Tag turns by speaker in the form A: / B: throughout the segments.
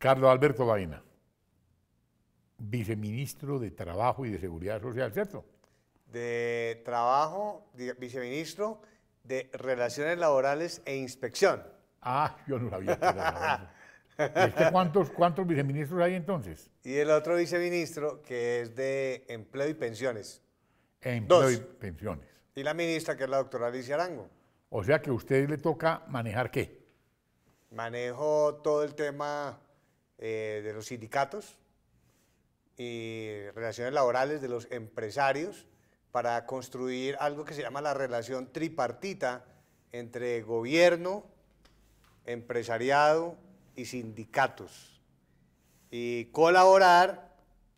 A: Carlos Alberto Vaina, viceministro de Trabajo y de Seguridad Social, ¿cierto?
B: De Trabajo, viceministro de Relaciones Laborales e Inspección.
A: Ah, yo no lo había
B: ¿Este
A: ¿cuántos, ¿Cuántos viceministros hay entonces?
B: Y el otro viceministro que es de Empleo y Pensiones.
A: Empleo y Pensiones.
B: Y la ministra que es la doctora Alicia Arango.
A: O sea que a usted le toca manejar qué?
B: Manejo todo el tema eh, de los sindicatos y relaciones laborales de los empresarios para construir algo que se llama la relación tripartita entre gobierno, empresariado y sindicatos. Y colaborar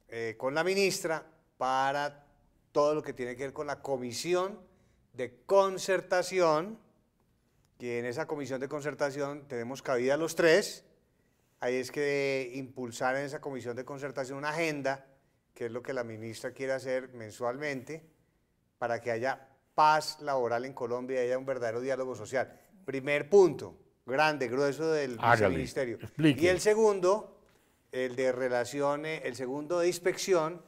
B: eh, con la ministra para todo lo que tiene que ver con la comisión de concertación, que en esa comisión de concertación tenemos cabida los tres, Ahí es que impulsar en esa comisión de concertación una agenda, que es lo que la ministra quiere hacer mensualmente, para que haya paz laboral en Colombia y haya un verdadero diálogo social. Primer punto, grande, grueso del ministerio. Y el segundo, el de relaciones, el segundo de inspección,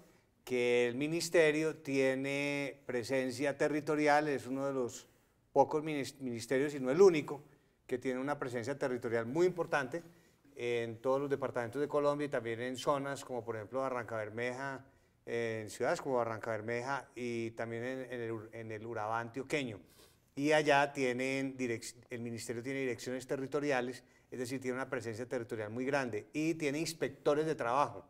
B: que el ministerio tiene presencia territorial, es uno de los pocos ministerios, y no el único, que tiene una presencia territorial muy importante en todos los departamentos de Colombia y también en zonas como por ejemplo Barranca Bermeja, en ciudades como Barranca Bermeja y también en, el, en el, Urabá antioqueño. Y allá tienen, el ministerio tiene direcciones territoriales, es decir, tiene una presencia territorial muy grande y tiene inspectores de trabajo,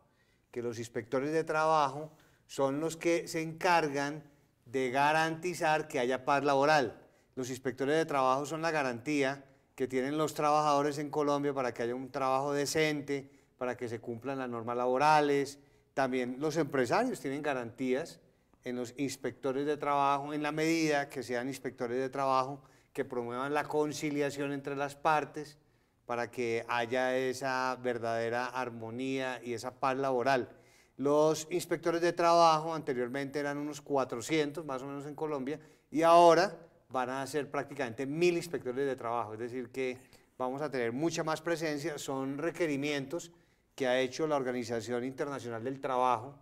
B: que los inspectores de trabajo son los que se encargan de garantizar que haya paz laboral. Los inspectores de trabajo son la garantía que tienen los trabajadores en Colombia para que haya un trabajo decente, para que se cumplan las normas laborales. También los empresarios tienen garantías en los inspectores de trabajo, en la medida que sean inspectores de trabajo que promuevan la conciliación entre las partes para que haya esa verdadera armonía y esa paz laboral. Los inspectores de trabajo anteriormente eran unos 400 más o menos en Colombia y ahora van a ser prácticamente mil inspectores de trabajo, es decir, que vamos a tener mucha más presencia, son requerimientos que ha hecho la Organización Internacional del Trabajo,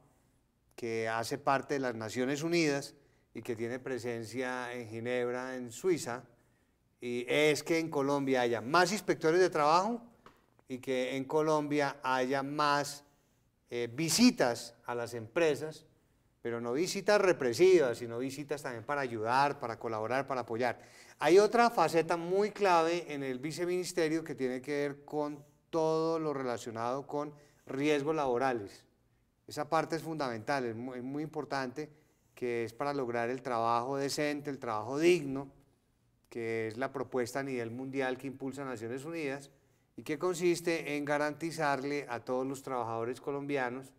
B: que hace parte de las Naciones Unidas y que tiene presencia en Ginebra, en Suiza, y es que en Colombia haya más inspectores de trabajo y que en Colombia haya más eh, visitas a las empresas pero no visitas represivas, sino visitas también para ayudar, para colaborar, para apoyar. Hay otra faceta muy clave en el viceministerio que tiene que ver con todo lo relacionado con riesgos laborales. Esa parte es fundamental, es muy, importante, que es para lograr el trabajo decente, el trabajo digno, que es la propuesta a nivel mundial que impulsa Naciones Unidas y que consiste en garantizarle a todos los trabajadores colombianos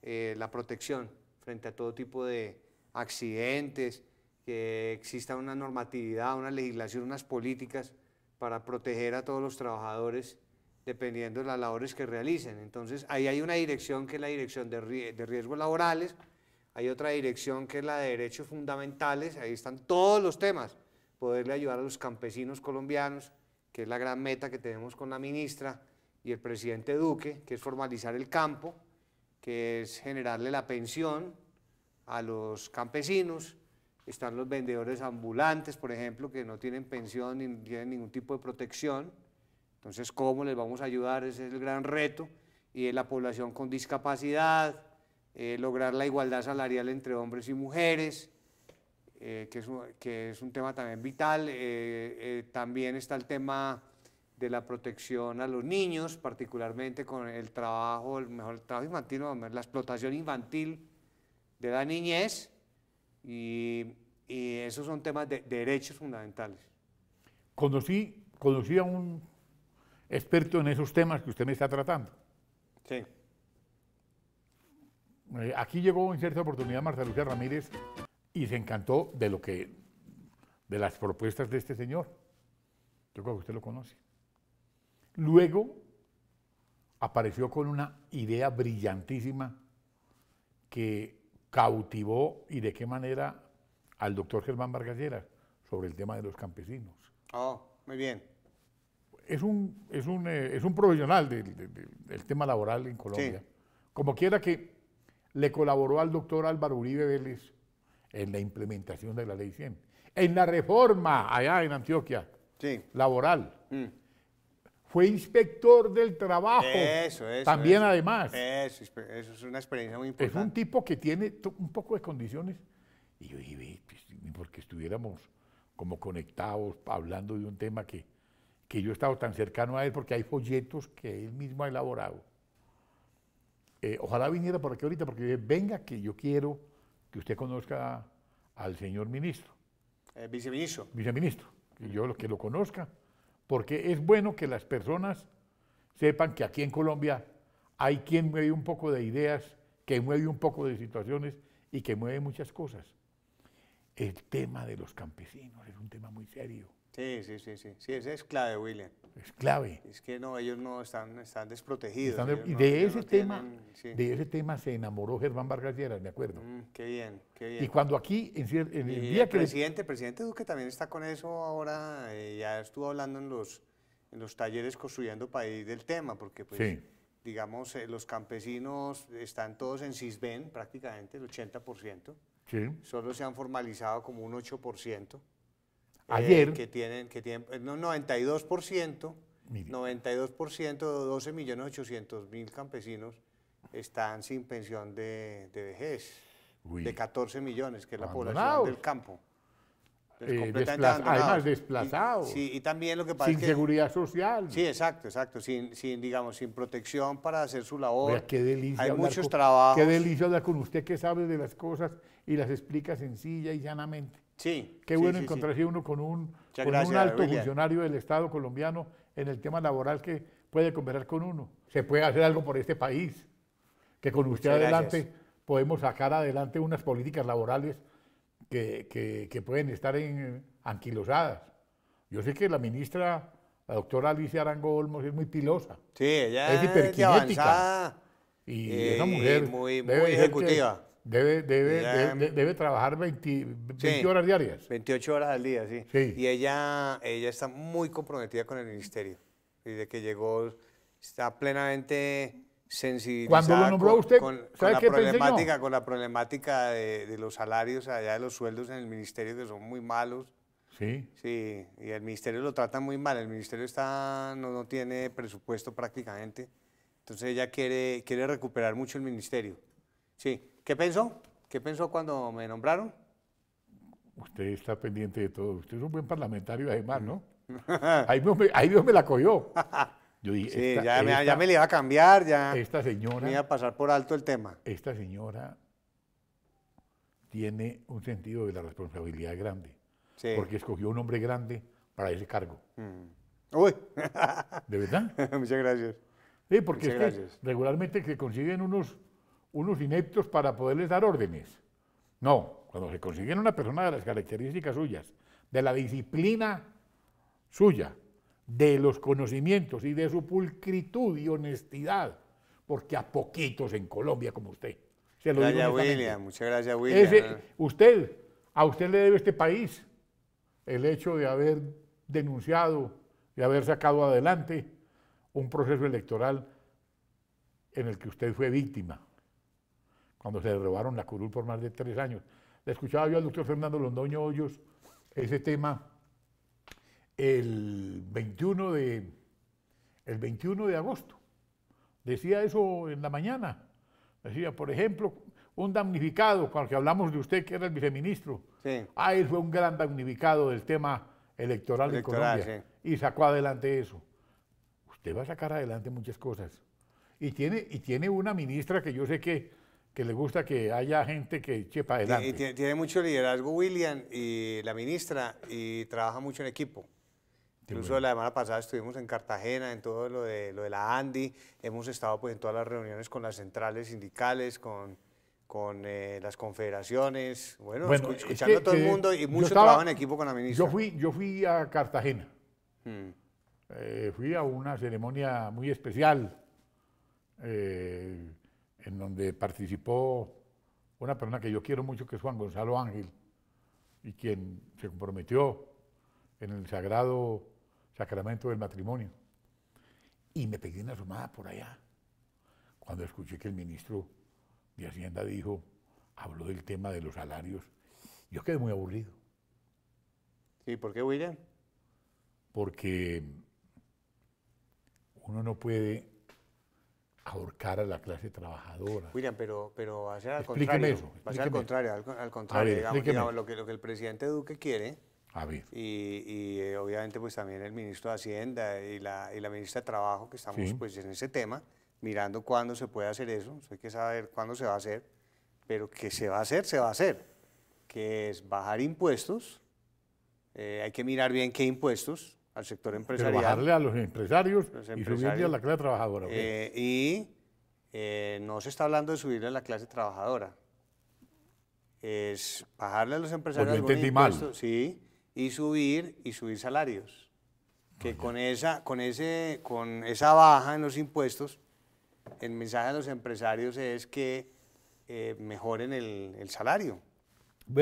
B: eh, la protección frente a todo tipo de accidentes, que exista una normatividad, una legislación, unas políticas para proteger a todos los trabajadores dependiendo de las labores que realicen. Entonces, ahí hay una dirección que es la dirección de, riesgos laborales, hay otra dirección que es la de derechos fundamentales, ahí están todos los temas, poderle ayudar a los campesinos colombianos, que es la gran meta que tenemos con la ministra y el presidente Duque, que es formalizar el campo, que es generarle la pensión a los campesinos. Están los vendedores ambulantes, por ejemplo, que no tienen pensión ni tienen ningún tipo de protección. Entonces, ¿cómo les vamos a ayudar? Ese es el gran reto. Y la población con discapacidad, eh, lograr la igualdad salarial entre hombres y mujeres, eh, que, es un, tema también vital. Eh, también está el tema de la protección a los niños, particularmente con el trabajo, el mejor trabajo infantil, la explotación infantil de la niñez, y, esos son temas de, derechos fundamentales.
A: Conocí, conocí a un experto en esos temas que usted me está tratando. Sí. Eh, aquí llegó en cierta oportunidad Marta Lucía Ramírez y se encantó de lo que, de las propuestas de este señor. Yo creo que usted lo conoce. Luego apareció con una idea brillantísima que cautivó y de qué manera al doctor Germán Vargas sobre el tema de los campesinos. Oh, muy bien. Es un, es un, eh, profesional del, tema laboral en Colombia. Como quiera que le colaboró al doctor Álvaro Uribe Vélez en la implementación de la ley 100, en la reforma allá en Antioquia laboral. Mm fue inspector del trabajo. Eso, eso. También además.
B: Eso, eso es una experiencia muy importante. Es un
A: tipo que tiene un poco de condiciones. Y yo dije, pues, porque estuviéramos como conectados, hablando de un tema que, que yo he estado tan cercano a él, porque hay folletos que él mismo ha elaborado. Eh, ojalá viniera por aquí ahorita, porque yo dije, venga, que yo quiero que usted conozca al señor ministro. Eh, viceministro. Viceministro, que yo lo, que lo conozca porque es bueno que las personas sepan que aquí en Colombia hay quien mueve un poco de ideas, que mueve un poco de situaciones y que mueve muchas cosas. El tema de los campesinos es un tema muy serio.
B: Sí, sí, sí, sí, sí, ese es clave, William. Es clave. Es que no, ellos no están, están desprotegidos. y de, ese tema, de ese
A: tema se enamoró Germán Vargas Lleras, me acuerdo. Mm, qué bien, qué bien. Y cuando aquí, en, el día el Presidente,
B: el presidente Duque también está con eso ahora, eh, ya estuvo hablando en los, en los talleres construyendo país del tema, porque pues... digamos, eh, los campesinos están todos en Cisben prácticamente, el 80%. Sí. Solo se han formalizado como un 8%. Ayer. Eh, que tienen, que tienen, eh, no, 92%, ciento 92%, 12 millones mil campesinos están sin pensión de, vejez. De 14 millones, que es la población del campo. Eh, además desplazados. y también lo que pasa sin seguridad social. Sí, exacto, exacto, sin, sin, digamos, sin protección para hacer su labor. Hay muchos trabajos. Qué delicia
A: hablar con usted que sabe de las cosas y las explica sencilla y llanamente. Sí. Qué bueno encontrarse uno con un, alto funcionario del Estado colombiano en el tema laboral que puede conversar con uno. Se puede hacer algo por este país, que con usted adelante podemos sacar adelante unas políticas laborales que, pueden estar en, eh, anquilosadas. Yo sé que la ministra, la doctora Alicia Arango Olmos, es muy pilosa. Sí, ella es hiperquinética
B: y es una mujer. muy ejecutiva
A: Debe, debe, debe, trabajar 20, horas diarias.
B: 28 horas al día, sí. Y ella, ella está muy comprometida con el ministerio. Y de que llegó está plenamente sensibilizada ¿Cuándo lo nombró con, usted, con, con la problemática, con la problemática de, de, los salarios allá de los sueldos en el ministerio que son muy malos. Sí. Sí, y el ministerio lo trata muy mal. El ministerio está, no, no tiene presupuesto prácticamente. Entonces ella quiere, quiere recuperar mucho el ministerio. Sí. ¿Qué pensó? ¿Qué pensó cuando me nombraron?
A: Usted está pendiente de todo. Usted es un buen parlamentario además, ¿no? ahí, Dios me, la cogió. Yo dije, sí, ya, me, ya, me, le iba a cambiar, ya. Esta señora. Me iba a pasar por alto el tema. Esta señora tiene un sentido de la responsabilidad grande. Porque escogió un hombre grande para ese cargo. Mm. Uy. ¿De verdad? Muchas gracias. Sí, porque regularmente que consiguen unos unos ineptos para poderles dar órdenes. No, cuando se consigue una persona de las características suyas, de la disciplina suya, de los conocimientos y de su pulcritud y honestidad, porque a poquitos en Colombia como usted. gracias, William. Muchas gracias, William. usted, a usted le debe este país el hecho de haber denunciado, de haber sacado adelante un proceso electoral en el que usted fue víctima cuando se le robaron la curul por más de tres años. Le escuchaba yo al doctor Fernando Londoño Hoyos ese tema el 21 de, el 21 de agosto. Decía eso en la mañana. Decía, por ejemplo, un damnificado, con el que hablamos de usted, que era el viceministro. Sí. Ah, él fue un gran damnificado del tema electoral, de Colombia. Y sacó adelante eso. Usted va a sacar adelante muchas cosas. Y tiene, y tiene una ministra que yo sé que que le gusta que haya gente que chepa para
B: adelante. Tiene, mucho liderazgo William y la ministra y trabaja mucho en equipo. Incluso la semana pasada estuvimos en Cartagena, en todo lo de, lo de la ANDI, hemos estado pues, en todas las reuniones con las centrales sindicales, con, con eh, las confederaciones, bueno, escuchando a todo el mundo y mucho trabajo en equipo con la ministra. Yo
A: fui, yo fui a Cartagena, mm. eh, fui a una ceremonia muy especial, eh, en donde participó una persona que yo quiero mucho, que es Juan Gonzalo Ángel, y quien se comprometió en el sagrado sacramento del matrimonio. Y me pedí una sumada por allá, cuando escuché que el ministro de Hacienda dijo, habló del tema de los salarios. Yo quedé muy aburrido.
B: ¿Y por qué, William?
A: Porque uno no puede ahorcar a la clase trabajadora.
B: William, pero, pero va a ser al contrario. Eso, va a ser al contrario, al, contrario, digamos, lo, que, lo que el presidente Duque quiere. A Y, y eh, obviamente pues también el ministro de Hacienda y la, y la ministra de Trabajo que estamos pues en ese tema, mirando cuándo se puede hacer eso, hay que saber cuándo se va a hacer, pero que se va a hacer, se va a hacer, que es bajar impuestos, eh, hay que mirar bien qué impuestos, al sector empresarial. Pero bajarle
A: a los empresarios, y subirle a la clase trabajadora.
B: Eh, y eh, no se está hablando de subirle a la clase trabajadora. Es bajarle a los empresarios sí, y subir y subir salarios. Que con esa, con, ese, con esa baja en los impuestos, el mensaje a los empresarios es que eh, mejoren el salario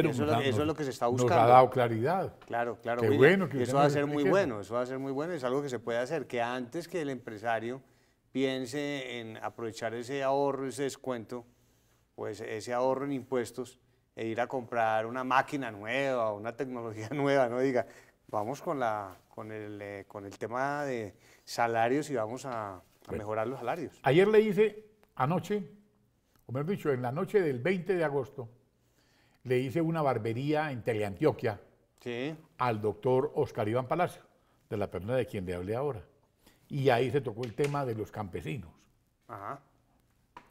B: eso, es lo que se está buscando. Nos ha dado claridad. Claro, claro. Qué bueno que eso va a ser muy bueno, eso va a ser muy bueno, es algo que se puede hacer, que antes que el empresario piense en aprovechar ese ahorro, ese descuento, pues ese ahorro en impuestos e ir a comprar una máquina nueva, una tecnología nueva, no diga, vamos con, la, con, el, eh, con el tema de salarios y vamos a, mejorar los salarios.
A: Ayer le hice, anoche, o mejor dicho, en la noche del 20 de agosto, le hice una barbería en Teleantioquia al doctor Oscar Iván Palacio, de la persona de quien le hablé ahora. Y ahí se tocó el tema de los campesinos.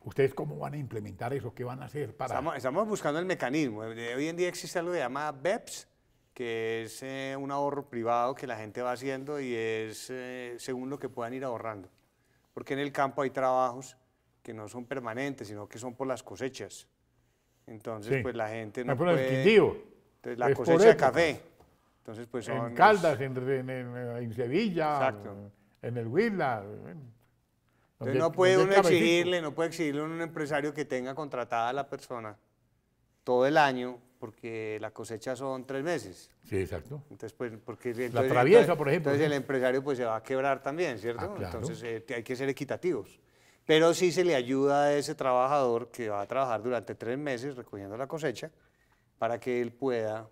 A: ¿Ustedes cómo van a implementar eso? ¿Qué van a hacer para...?
B: Estamos, buscando el mecanismo. Hoy en día existe algo que se llama BEPS, que es eh, un ahorro privado que la gente va haciendo y es eh, según lo que puedan ir ahorrando. Porque en el campo hay trabajos que no son permanentes, sino que son por las cosechas. Entonces, pues la gente no puede... El Entonces, la cosecha de café. Entonces, pues En Caldas,
A: en, Sevilla, Exacto. en el Huila. Entonces, no puede uno exigirle,
B: no puede exigirle a un empresario que tenga contratada a la persona todo el año, porque la cosecha son tres meses. Sí, exacto. Entonces, pues, porque la traviesa, por ejemplo. Entonces el empresario pues se va a quebrar también, ¿cierto? Ah, entonces eh, hay que ser equitativos pero sí se le ayuda a ese trabajador que va a trabajar durante tres meses recogiendo la cosecha para que él pueda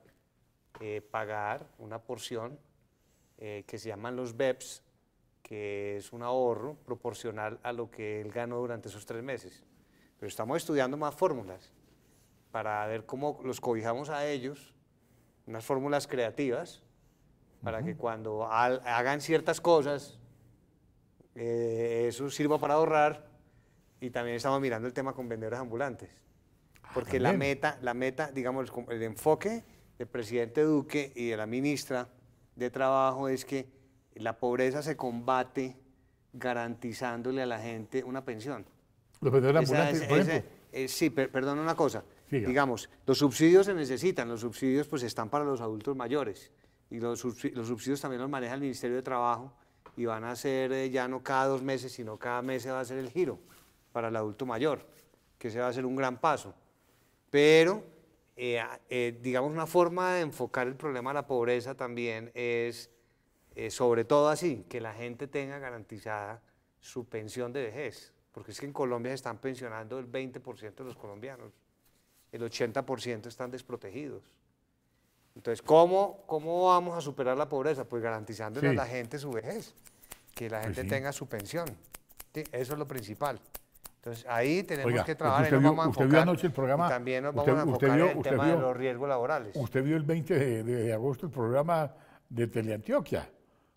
B: eh, pagar una porción eh, que se llaman los BEPS, que es un ahorro proporcional a lo que él ganó durante esos tres meses. Pero estamos estudiando más fórmulas para ver cómo los cobijamos a ellos, unas fórmulas creativas, para que cuando hagan ciertas cosas, eh, eso sirva para ahorrar y también estamos mirando el tema con vendedores ambulantes. Ah, Porque la meta, la meta, digamos, el, enfoque del presidente Duque y de la ministra de Trabajo es que la pobreza se combate garantizándole a la gente una pensión.
A: Los vendedores ambulantes,
B: eh, sí, perdón una cosa. Digamos, los subsidios se necesitan, los subsidios pues están para los adultos mayores y los, subsidios también los maneja el Ministerio de Trabajo y van a ser eh, ya no cada dos meses, sino cada mes se va a hacer el giro para el adulto mayor, que se va a ser un gran paso. Pero, eh, eh, digamos, una forma de enfocar el problema de la pobreza también es, eh, sobre todo así, que la gente tenga garantizada su pensión de vejez, porque es que en Colombia se están pensionando el 20% de los colombianos, el 80% están desprotegidos. Entonces, ¿cómo, ¿cómo vamos a superar la pobreza? Pues garantizándole a la gente su vejez, que la pues gente tenga su pensión. eso es lo principal. Entonces, ahí tenemos que trabajar. Usted, vio, usted vio anoche el programa. también nos vamos a enfocar en el tema de los riesgos laborales. Usted
A: vio el 20 de, agosto el programa de Teleantioquia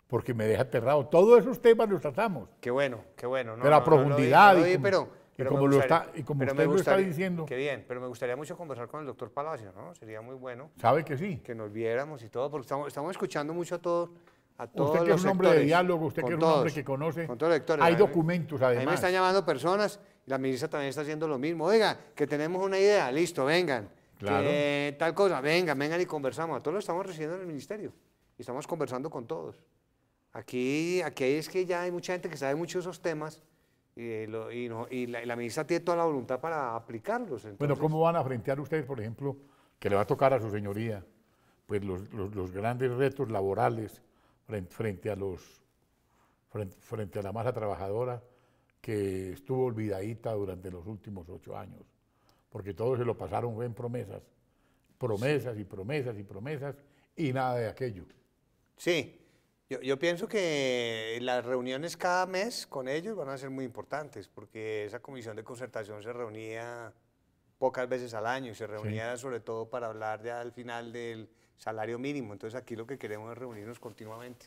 A: porque me deja aterrado. Todos esos temas los tratamos.
B: Qué bueno, qué bueno. No, la profundidad. y como, pero, como, lo está, y como usted lo está diciendo. Qué bien, pero me gustaría mucho conversar con el doctor Palacio, ¿no? Sería muy bueno. ¿Sabe que sí? Que nos viéramos y todo, porque estamos, escuchando mucho a todos. A todos usted que los es un hombre de diálogo, usted que es un hombre que conoce. Con todos los lectores. Hay documentos, además. A mí me están llamando personas la ministra también está haciendo lo mismo. Oiga, que tenemos una idea, listo, vengan. tal cosa, vengan, vengan y conversamos. A todos lo estamos recibiendo en el ministerio y estamos conversando con todos. Aquí, aquí es que ya hay mucha gente que sabe mucho de esos temas y, eh, la, ministra tiene toda la voluntad para aplicarlos. Bueno,
A: ¿cómo van a frentear ustedes, por ejemplo, que le va a tocar a su señoría, pues los, los, grandes retos laborales frente, a los frente a la masa trabajadora? que estuvo olvidadita durante los últimos ocho años, porque todos se lo pasaron en promesas, promesas y promesas y promesas y nada de aquello. Sí,
B: yo, pienso que las reuniones cada mes con ellos van a ser muy importantes, porque esa comisión de concertación se reunía pocas veces al año y se reunía sobre todo para hablar ya al final del salario mínimo. Entonces aquí lo que queremos es reunirnos continuamente.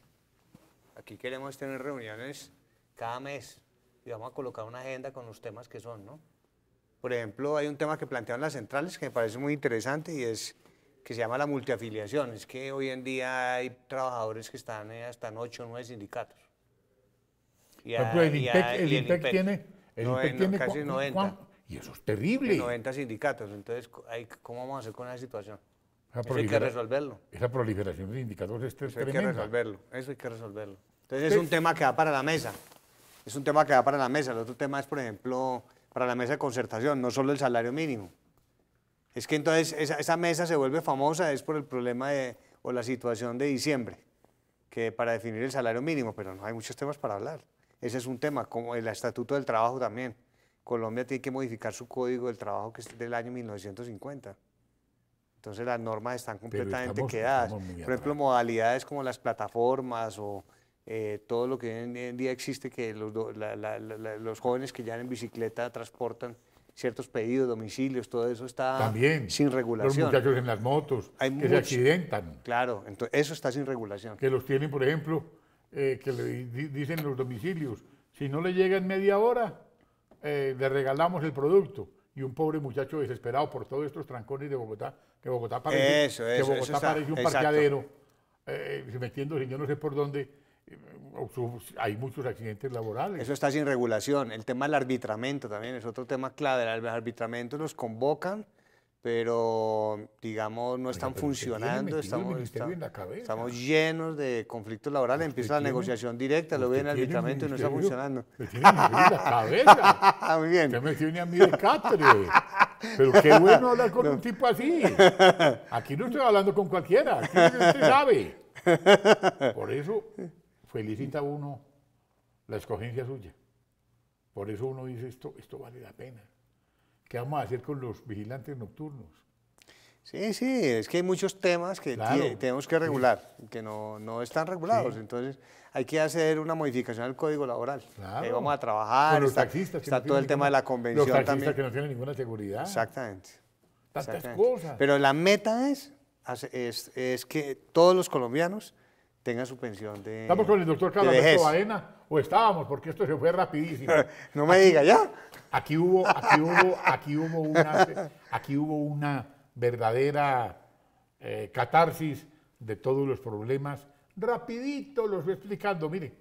B: Aquí queremos tener reuniones cada mes y vamos a colocar una agenda con los temas que son, ¿no? Por ejemplo, hay un tema que plantean las centrales que me parece muy interesante y es que se llama la multiafiliación. Es que hoy en día hay trabajadores que están eh, hasta en 8 o 9 sindicatos. Y el, tiene, casi 90. Y eso es terrible. 90 sindicatos. Entonces, ¿cómo vamos a hacer con esa situación? hay que resolverlo. Esa
A: proliferación de sindicatos es tremenda. resolverlo.
B: Eso hay que resolverlo. Entonces, es pues un tema que va para la mesa es un tema que va para la mesa. El otro tema es, por ejemplo, para la mesa de concertación, no solo el salario mínimo. Es que entonces esa, mesa se vuelve famosa es por el problema de, o la situación de diciembre, que para definir el salario mínimo, pero no hay muchos temas para hablar. Ese es un tema, como el Estatuto del Trabajo también. Colombia tiene que modificar su código del trabajo que es del año 1950. Entonces las normas están completamente quedadas. por ejemplo, modalidades como las plataformas o eh, todo lo que hoy en día existe, que los, los jóvenes que ya en bicicleta transportan ciertos pedidos, domicilios, todo eso está
A: sin regulación. Los muchachos en las motos, que se accidentan.
B: Claro, entonces, eso está sin regulación. Que
A: los tienen, por ejemplo, eh, que le dicen los domicilios, si no le llega en media hora, eh, le regalamos el producto. Y un pobre muchacho desesperado por todos estos trancones de Bogotá, que Bogotá parece, un parqueadero, eh, metiéndose yo no sé por dónde, eh, hay muchos accidentes laborales. Eso
B: está sin regulación. El tema del arbitramiento también es otro tema clave. El arbitramiento los convocan, pero digamos no están funcionando. Estamos,
A: estamos
B: llenos de conflictos laborales. Empieza la negociación directa, lo viene el arbitramiento y no está funcionando. Me tiene la cabeza.
A: Muy bien. me tiene a mí Pero qué bueno hablar con un tipo así. Aquí no estoy hablando con cualquiera. Aquí sabe. Por eso felicita uno la escogencia suya. Por eso uno dice, esto, esto vale la pena. ¿Qué vamos a hacer con los vigilantes nocturnos?
B: Sí, sí, es que hay muchos temas que tenemos que regular, que no, están regulados. Entonces hay que hacer una modificación al código laboral. Eh, vamos a trabajar. Los está, taxistas todo el tema de la convención los taxistas que no
A: tienen ninguna seguridad. Exactamente. Tantas
B: Pero la meta es, es, es que todos los colombianos tenga su pensión de... Estamos con el doctor Carlos
A: o estábamos, porque esto se fue rapidísimo. no me diga ya. Aquí hubo, aquí hubo, aquí hubo una, aquí hubo una verdadera eh, catarsis de todos los problemas. Rapidito los voy explicando, mire,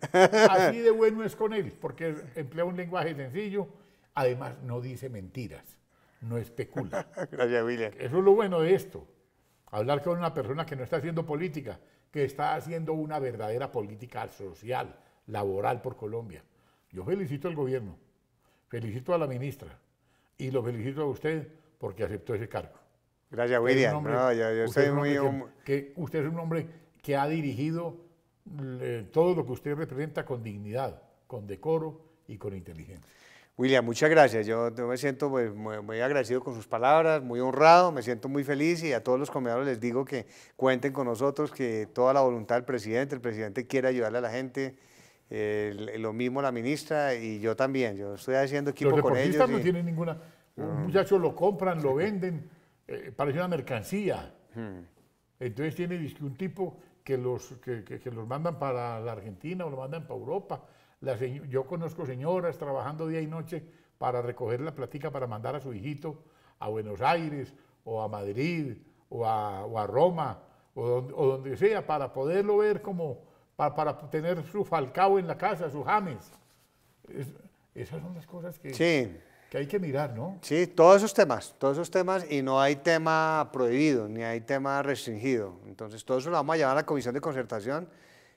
A: así de bueno es con él, porque emplea un lenguaje sencillo, además no dice mentiras, no especula.
B: Gracias, William. Eso
A: es lo bueno de esto, hablar con una persona que no está haciendo política, que está haciendo una verdadera política social, laboral por Colombia. Yo felicito al gobierno, felicito a la ministra y lo felicito a usted porque aceptó ese cargo. Gracias, William. Que, usted es un hombre que ha dirigido todo lo que usted representa con dignidad, con decoro y con inteligencia.
B: William, muchas gracias. Yo, me siento pues, muy, agradecido con sus palabras, muy honrado, me siento muy feliz y a todos los comedores les digo que cuenten con nosotros, que toda la voluntad del presidente, el presidente quiere ayudarle a la gente, lo mismo la ministra y yo también. Yo estoy haciendo equipo con ellos. no tienen
A: ninguna. Un mm. muchacho lo compran, lo venden, eh, parece una mercancía. Hmm. Entonces tiene un tipo que los, que, que los mandan para la Argentina o lo mandan para Europa yo conozco señoras trabajando día y noche para recoger la platica para mandar a su hijito a Buenos Aires o a Madrid o a, Roma o donde, sea para poderlo ver como para, tener su Falcao en la casa, su James. esas son las cosas que, que hay que mirar, ¿no?
B: Sí, todos esos temas, todos esos temas y no hay tema prohibido ni hay tema restringido. Entonces todo eso lo vamos a llevar a la Comisión de Concertación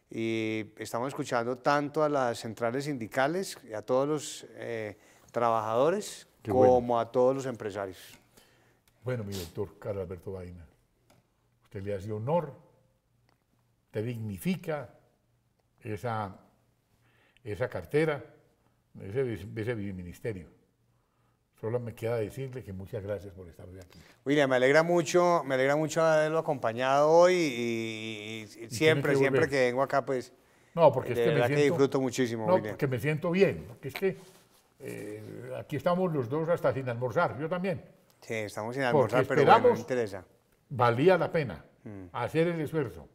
B: y estamos escuchando tanto a las centrales sindicales, a todos los eh, trabajadores, como a todos los empresarios.
A: Bueno, mi doctor Carlos Alberto Vaina, usted le hace honor, te dignifica esa, esa cartera, ese, ese ministerio. Solo me queda decirle que muchas gracias por estar hoy aquí.
B: William, me alegra mucho, me alegra mucho haberlo acompañado hoy y, siempre, siempre que vengo acá, pues.
A: No, porque es que, me disfruto muchísimo. No, porque me siento bien, porque es que eh, aquí estamos los dos hasta sin almorzar, yo también.
B: Sí, estamos sin almorzar, pero bueno, me
A: interesa. Valía la pena mm. hacer el esfuerzo.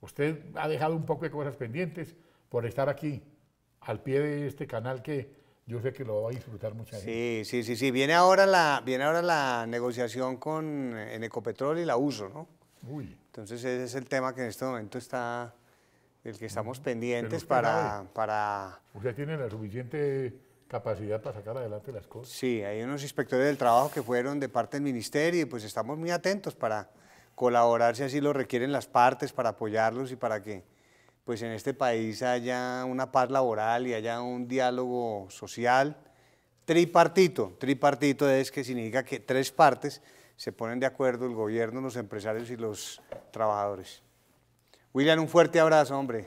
A: Usted ha dejado un poco de cosas pendientes por estar aquí, al pie de este canal que yo sé que lo va a disfrutar mucha
B: gente. Sí, sí, sí, sí. Viene ahora la, viene ahora la negociación con eh, en Ecopetrol y la uso, ¿no? Uy. Entonces ese es el tema que en este momento está, el que estamos pendientes para, para...
A: O sea, la suficiente capacidad para sacar adelante las
B: cosas. Sí, hay unos inspectores del trabajo que fueron de parte del ministerio y pues estamos muy atentos para colaborar si así lo requieren las partes, para apoyarlos y para que pues en este país haya una paz laboral y haya un diálogo social tripartito. Tripartito es que significa que tres partes se ponen de acuerdo, el gobierno, los empresarios y los trabajadores. William, un fuerte abrazo, hombre.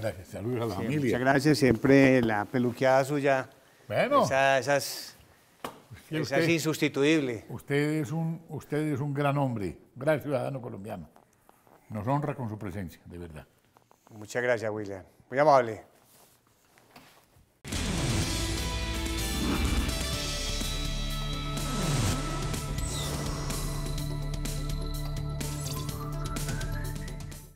A: Gracias, saludos a la familia. Muchas
B: gracias, siempre la peluqueada suya.
A: Bueno. Esa, esas, es, insustituible. Usted es, un, usted es un gran hombre, un gran ciudadano colombiano. Nos honra con su presencia, de verdad. Muchas gracias, William. Muy amable.